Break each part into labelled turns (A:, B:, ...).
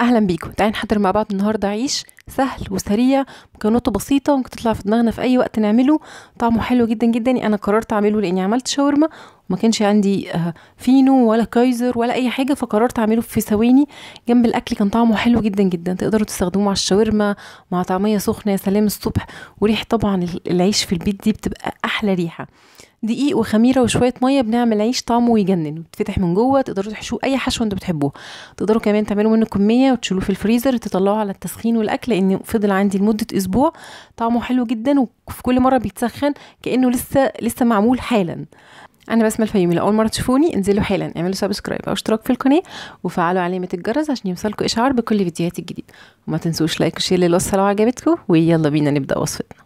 A: اهلا بيكم تعالوا نحضر مع بعض النهارده عيش سهل وسريع مكوناته بسيطه ممكن تطلع في دماغنا في اي وقت نعمله طعمه حلو جدا جدا انا قررت اعمله لاني عملت شاورما وما كانش عندي آه، فينو ولا كايزر ولا اي حاجه فقررت اعمله في ثواني جنب الاكل كان طعمه حلو جدا جدا تقدروا تستخدموه مع الشاورما مع طعميه سخنه يا سلام الصبح وريحه طبعا العيش في البيت دي بتبقى احلى ريحه دقيق وخميره وشويه ميه بنعمل عيش طعمه ويجنن بيتفتح من جوه تقدروا تحشوه اي حشوه انتوا بتحبوه تقدروا كمان تعملوا منه كميه وتشيلوه في الفريزر تطلعوه على التسخين والاكل لان فضل عندي لمده اسبوع طعمه حلو جدا وفي كل مره بيتسخن كانه لسه لسه معمول حالا انا بسمه الفيومي لو اول مره تشوفوني انزلوا حالا اعملوا سبسكرايب او اشتراك في القناه وفعلوا علامه الجرس عشان يوصلكوا اشعار بكل فيديوهاتي الجديده وما تنسوش لايك وشير للوصفه لو عجبتكم ويلا بينا نبدا وصفتنا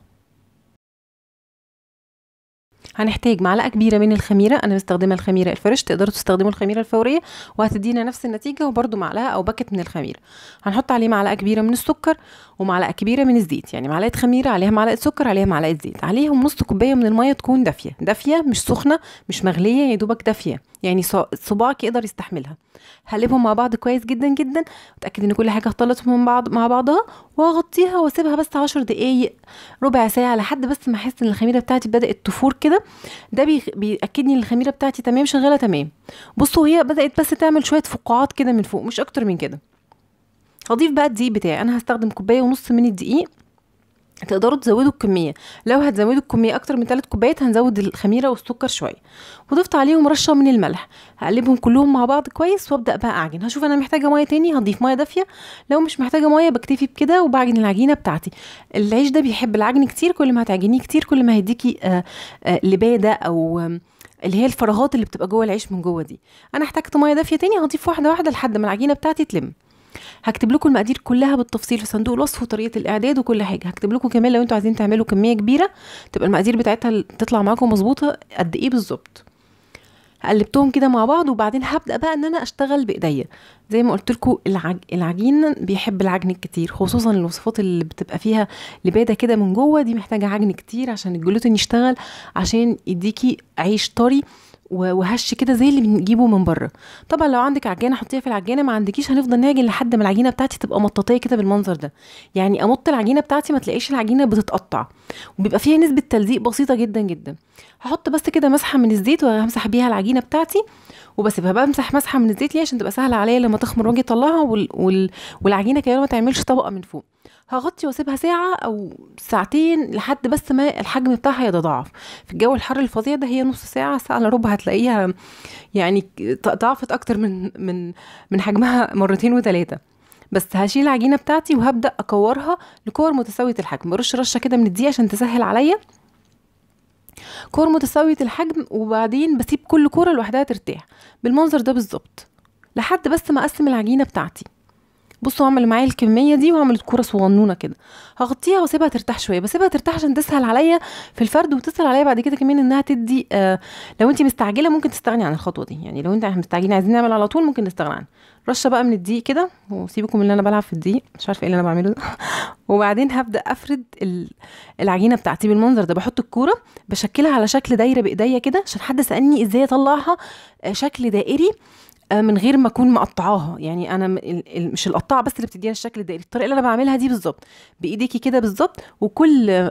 A: هنحتاج معلقه كبيره من الخميره انا مستخدمه الخميره الفريش تقدروا تستخدموا الخميره الفوريه وهتدينا نفس النتيجه وبرده معلقه او باكت من الخميره هنحط عليه معلقه كبيره من السكر ومعلقه كبيره من الزيت يعني معلقه خميره عليها معلقه سكر عليها معلقه زيت عليهم نص كوبايه من الميه تكون دافيه دافيه مش سخنه مش مغليه يا دوبك دافيه يعني صباعك يقدر يستحملها هقلبهم مع بعض كويس جدا جدا واتاكد ان كل حاجه اختلطت من بعض مع بعضها واغطيها واسيبها بس عشر دقايق ربع ساعه لحد بس ما احس ان الخميره بتاعتي بدات تفور كده ده بياكدني ان الخميره بتاعتي تمام شغاله تمام بصوا هي بدات بس تعمل شويه فقاعات كده من فوق مش اكتر من كده هضيف بقى الدقيق بتاعي انا هستخدم كوبايه ونص من الدقيق تقدروا تزودوا الكميه لو هتزودوا الكميه اكتر من ثلاث كوبايات هنزود الخميره والسكر شويه وضفت عليهم رشه من الملح هقلبهم كلهم مع بعض كويس وابدا بقى اعجن هشوف انا محتاجه ميه تاني هضيف ميه دافيه لو مش محتاجه ميه بكتفي بكده وبعجن العجينه بتاعتي العيش ده بيحب العجن كتير كل ما هتعجنيه كتير كل ما هيديكي آه، آه، لباده او اللي هي الفراغات اللي بتبقى جوه العيش من جوه دي انا احتاجت ميه دافيه تاني هضيف واحده واحده لحد ما العجينه بتاعتي تلم هكتب لكم المقادير كلها بالتفصيل في صندوق الوصف وطريقه الاعداد وكل حاجه هكتب لكم كمان لو انتوا عايزين تعملوا كميه كبيره تبقى المقادير بتاعتها تطلع معاكم مظبوطه قد ايه بالظبط قلبتهم كده مع بعض وبعدين هبدا بقى ان انا اشتغل بايديا زي ما قلت لكم العج... العجين بيحب العجن الكتير خصوصا الوصفات اللي بتبقى فيها لباده كده من جوه دي محتاجه عجن كتير عشان الجلوتين يشتغل عشان يديكي عيش طري وهش كده زي اللي بنجيبه من بره طبعا لو عندك عجانه حطيها في العجانه ما عندكيش هنفضل نعجن لحد ما العجينه بتاعتي تبقى مطاطيه كده بالمنظر ده يعني امط العجينه بتاعتي ما تلاقيش العجينه بتتقطع وبيبقى فيها نسبه تلزيق بسيطه جدا جدا هحط بس كده مسحه من الزيت وهمسح بيها العجينه بتاعتي وبسيبها بمسح مسحه من الزيت ليه عشان تبقى سهله عليا لما تخمر واجي اطلعها وال... وال... والعجينه كمان ما تعملش طبقه من فوق هغطي واسيبها ساعه او ساعتين لحد بس ما الحجم بتاعها يتضاعف في الجو الحر الفظيع ده هي نص ساعه ساعه الا ربع هتلاقيها يعني ضعفت اكتر من من من حجمها مرتين وثلاثه بس هشيل العجينه بتاعتي وهبدا اكورها لكور متساويه الحجم برش رشه كده من الدقيق عشان تسهل عليا كور متساويه الحجم وبعدين بسيب كل كوره لوحدها ترتاح بالمنظر ده بالظبط لحد بس ما اقسم العجينه بتاعتي بصوا هعمل معايا الكميه دي وهعمل الكوره صغنونه كده هغطيها واسيبها ترتاح شويه بسيبها ترتاح عشان تسهل عليا في الفرد وتسهل عليا بعد كده كمان انها تدي آه لو انت مستعجله ممكن تستغني عن الخطوه دي يعني لو انت مستعجلين عايزين نعمل على طول ممكن نستغنى عنها رشه بقى من الدقيق كده وسيبكم اللي انا بلعب في الدقيق مش عارفه ايه اللي انا بعمله ده وبعدين هبدا افرد العجينه بتاعتي بالمنظر ده بحط الكوره بشكلها على شكل دايره بايديا كده عشان حد سالني ازاي اطلعها آه، شكل دائري آه، من غير ما اكون مقطعاها يعني انا مش القطعه بس اللي بتديها الشكل الدائري الطريقه اللي انا بعملها دي بالظبط بايديكي كده بالظبط وكل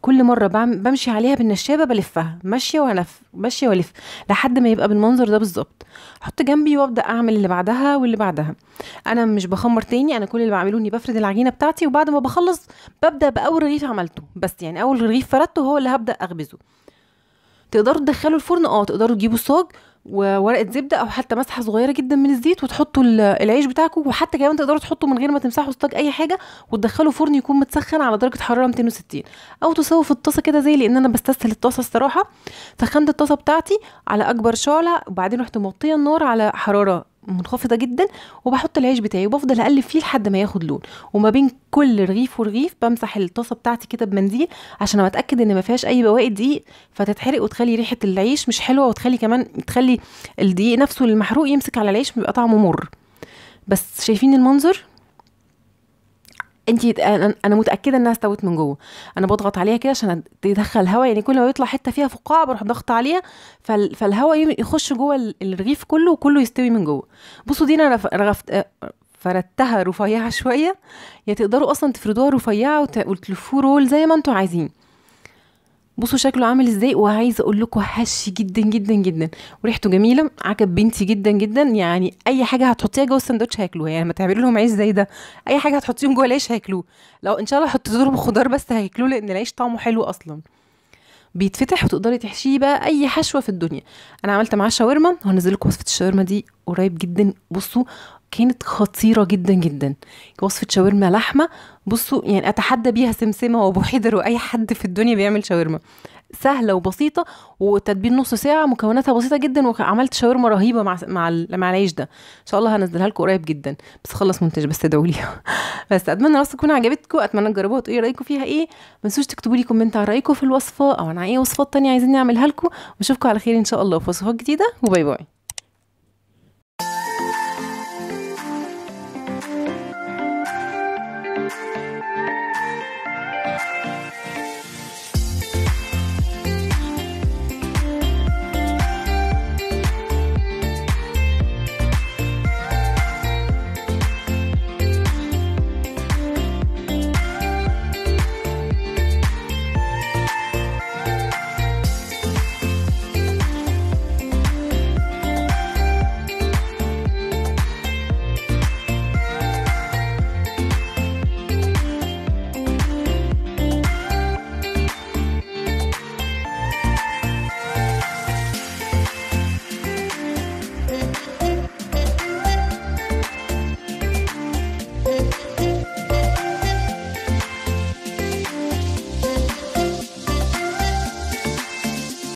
A: كل مره بمشي عليها بالنشابه بلفها ماشيه والف ماشيه والف لحد ما يبقى بالمنظر ده بالظبط احط جنبي وابدا اعمل اللي بعدها واللي بعدها انا مش بخمر تاني انا كل اللي بعمله اني بفرد العجينه بتاعتي وبعد ما بخلص ببدا باول رغيف عملته بس يعني اول رغيف فردته هو اللي هبدا اخبزه تقدروا تدخلوا الفرن اه تقدروا تجيبوا صاج وورقه زبده او حتى مسحه صغيره جدا من الزيت وتحطوا العيش بتاعكم وحتى كمان تقدروا تحطوا من غير ما تمسحوا صاج اي حاجه وتدخلوا فرن يكون متسخن على درجه حراره 260 او تسووا في الطاسه كده زي لان انا بستسهل الطاسه الصراحه سخنت الطاسه بتاعتي على اكبر شعله وبعدين رحت موطيه النار على حراره منخفضه جدا وبحط العيش بتاعي وبفضل اقلب فيه لحد ما ياخد لون وما بين كل رغيف ورغيف بمسح الطاسه بتاعتي كده بمنديل عشان اتاكد ان ما فيهاش اي بواقي دقيق فتتحرق وتخلي ريحه العيش مش حلوه وتخلي كمان تخلي الدقيق نفسه المحروق يمسك على العيش بيبقى طعمه مر بس شايفين المنظر انت انا متاكده انها استوت من جوه انا بضغط عليها كده عشان تدخل هواء يعني كل ما يطلع حته فيها فقاعه بروح ضغط عليها فالهواء يخش جوه الرغيف كله وكله يستوي من جوه بصوا دي انا رغفت فردتها رفيعه شويه يا تقدروا اصلا تفردوها رفيعه وتلفوه رول زي ما انتوا عايزين بصوا شكله عامل ازاي وعايزه اقول لكم هش جدا جدا جدا وريحته جميله عجب بنتي جدا جدا يعني اي حاجه هتحطيها جوه السندوتش هياكلوها يعني ما تعملي لهم عيش زي ده اي حاجه هتحطيهم جوه العيش هياكلوه لو ان شاء الله حطيت لهم خضار بس هياكلوه لان العيش طعمه حلو اصلا بيتفتح وتقدري تحشيه بقى اي حشوه في الدنيا انا عملت معاه شاورما هنزل لكم وصفه الشاورما دي قريب جدا بصوا كانت خطيره جدا جدا وصفه شاورما لحمه بصوا يعني اتحدى بيها سمسمه وابو حيدر واي حد في الدنيا بيعمل شاورما سهله وبسيطه وتتبيل نص ساعه مكوناتها بسيطه جدا وعملت شاورما رهيبه مع مع مع العيش ده ان شاء الله هنزلها لكم قريب جدا بس خلص منتج بس ادعوا لي بس اتمنى الوصفه تكون عجبتكم اتمنى تجربوها تقولوا ايه رايكم فيها ايه ما تنسوش تكتبوا لي كومنت على رايكم في الوصفه او انا اي وصفات تانية عايزين نعملها لكم واشوفكم على خير ان شاء الله في وصفات جديده وباي باي